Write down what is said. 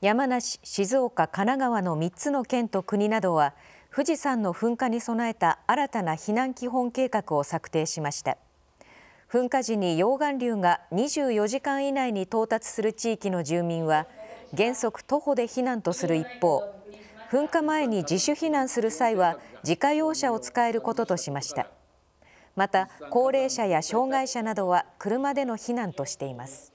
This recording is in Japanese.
山梨、静岡、神奈川の3つの県と国などは富士山の噴火に備えた新たな避難基本計画を策定しました噴火時に溶岩流が24時間以内に到達する地域の住民は原則徒歩で避難とする一方噴火前に自主避難する際は自家用車を使えることとしましたまた高齢者や障害者などは車での避難としています